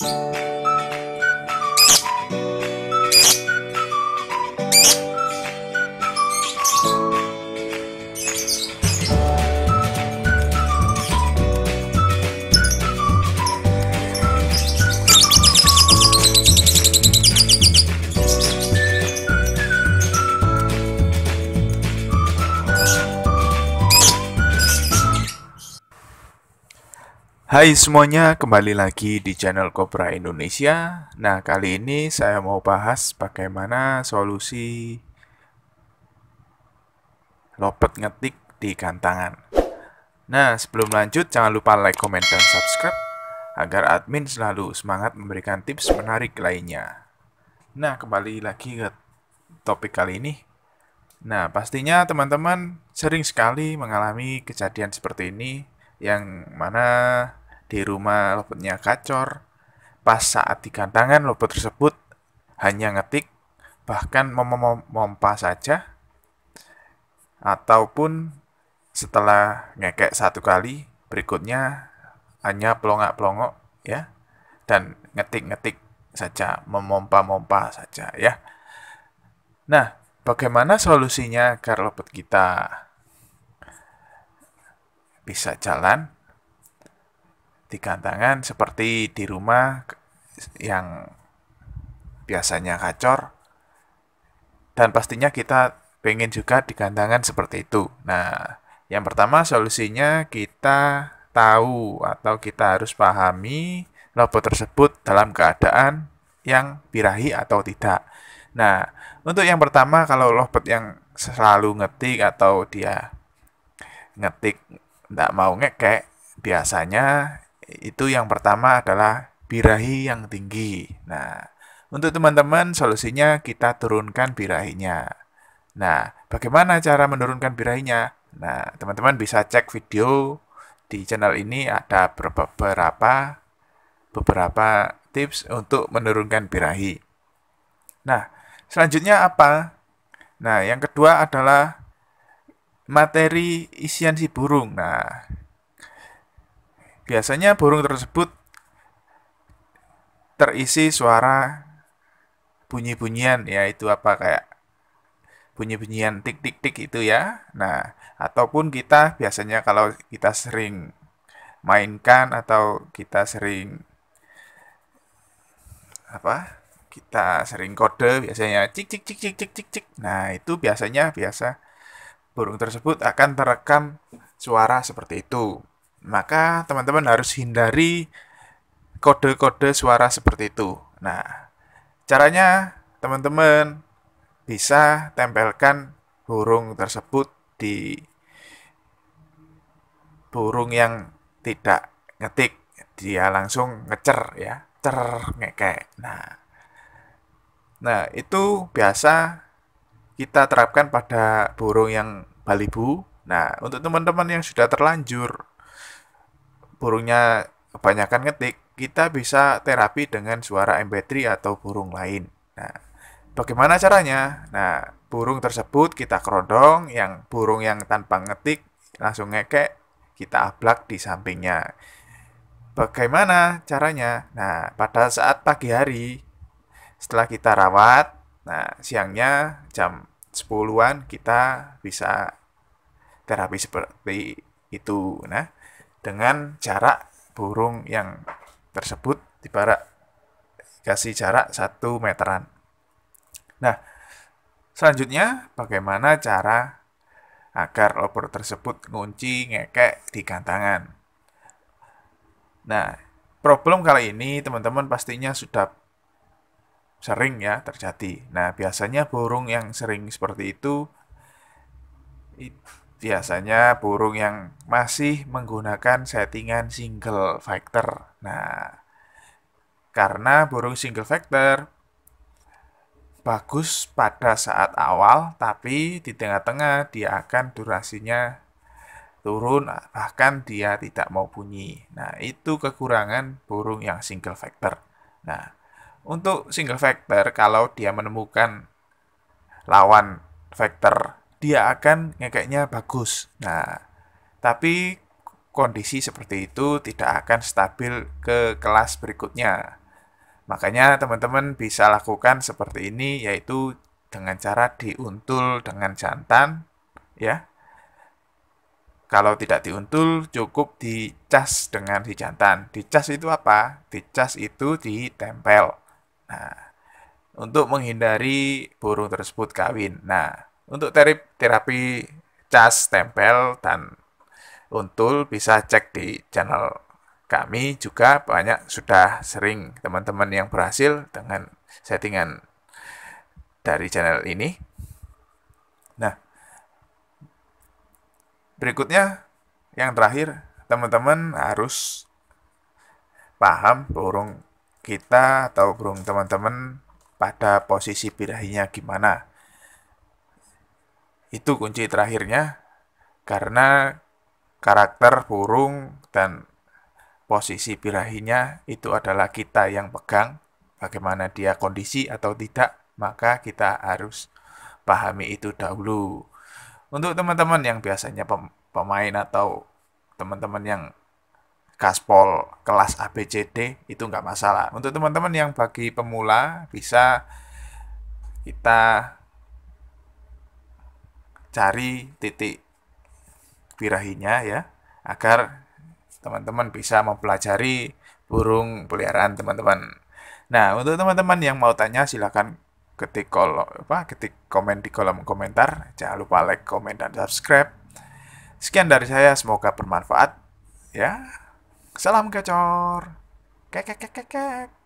Podcast. Hai semuanya, kembali lagi di channel Cobra Indonesia. Nah, kali ini saya mau bahas bagaimana solusi lopet ngetik di kantangan. Nah, sebelum lanjut, jangan lupa like, komen, dan subscribe agar admin selalu semangat memberikan tips menarik lainnya. Nah, kembali lagi ke topik kali ini. Nah, pastinya teman-teman sering sekali mengalami kejadian seperti ini yang mana di rumah lopetnya kacor. Pas saat digantangan lopet tersebut hanya ngetik, bahkan memompa saja, ataupun setelah ngekek satu kali, berikutnya hanya pelongak-pelongok ya, dan ngetik-ngetik saja, memompa-mompa saja ya. Nah, bagaimana solusinya agar lobot kita bisa jalan di gantangan seperti di rumah yang biasanya kacor dan pastinya kita pengen juga di gantangan seperti itu. Nah, yang pertama solusinya kita tahu atau kita harus pahami robot tersebut dalam keadaan yang birahi atau tidak. Nah, untuk yang pertama kalau robot yang selalu ngetik atau dia ngetik tidak mau ngekek, biasanya itu yang pertama adalah birahi yang tinggi. Nah, untuk teman-teman solusinya kita turunkan birahinya. Nah, bagaimana cara menurunkan birahinya? Nah, teman-teman bisa cek video di channel ini ada beberapa beberapa tips untuk menurunkan birahi. Nah, selanjutnya apa? Nah, yang kedua adalah materi isian si burung. Nah, biasanya burung tersebut terisi suara bunyi-bunyian ya itu apa kayak bunyi-bunyian tik-tik-tik itu ya. Nah, ataupun kita biasanya kalau kita sering mainkan atau kita sering apa? Kita sering kode biasanya cik cik cik cik cik cik Nah, itu biasanya biasa burung tersebut akan terekam suara seperti itu. Maka teman-teman harus hindari kode-kode suara seperti itu. Nah, caranya teman-teman bisa tempelkan burung tersebut di burung yang tidak ngetik dia langsung ngecer ya cer ngekek nah nah itu biasa kita terapkan pada burung yang Balibu. Nah, untuk teman-teman yang sudah terlanjur burungnya kebanyakan ngetik, kita bisa terapi dengan suara MP3 atau burung lain. Nah, bagaimana caranya? Nah, burung tersebut kita kerodong, yang burung yang tanpa ngetik langsung ngekek, kita ablak di sampingnya. Bagaimana caranya? Nah, pada saat pagi hari, setelah kita rawat, nah siangnya jam 10-an kita bisa terapi seperti itu. Nah, dengan jarak burung yang tersebut dibarak kasih jarak 1 meteran. Nah, selanjutnya bagaimana cara agar lobor tersebut ngunci ngekek di kantangan. Nah, problem kali ini teman-teman pastinya sudah sering ya terjadi. Nah, biasanya burung yang sering seperti itu biasanya burung yang masih menggunakan settingan single factor. Nah, karena burung single factor bagus pada saat awal, tapi di tengah-tengah dia akan durasinya turun, bahkan dia tidak mau bunyi. Nah, itu kekurangan burung yang single factor. Nah, untuk single factor, kalau dia menemukan lawan factor dia akan ngekeknya bagus. Nah, tapi kondisi seperti itu tidak akan stabil ke kelas berikutnya. Makanya teman-teman bisa lakukan seperti ini yaitu dengan cara diuntul dengan jantan ya. Kalau tidak diuntul cukup dicas dengan si jantan. Dicas itu apa? Dicas itu ditempel. Nah, untuk menghindari burung tersebut kawin. Nah, untuk terapi cas tempel dan untul bisa cek di channel kami juga banyak sudah sering teman-teman yang berhasil dengan settingan dari channel ini. Nah, berikutnya yang terakhir, teman-teman harus paham burung kita atau burung teman-teman pada posisi birahinya gimana. Itu kunci terakhirnya karena karakter burung dan posisi birahinya itu adalah kita yang pegang bagaimana dia kondisi atau tidak maka kita harus pahami itu dahulu untuk teman-teman yang biasanya pemain atau teman-teman yang gaspol kelas ABCD itu nggak masalah untuk teman-teman yang bagi pemula bisa kita cari titik birahinya ya agar teman-teman bisa mempelajari burung peliharaan teman-teman. Nah, untuk teman-teman yang mau tanya silahkan ketik kolom apa ketik komen di kolom komentar. Jangan lupa like, komen dan subscribe. Sekian dari saya, semoga bermanfaat ya. Salam gacor. Kek kek kek kek.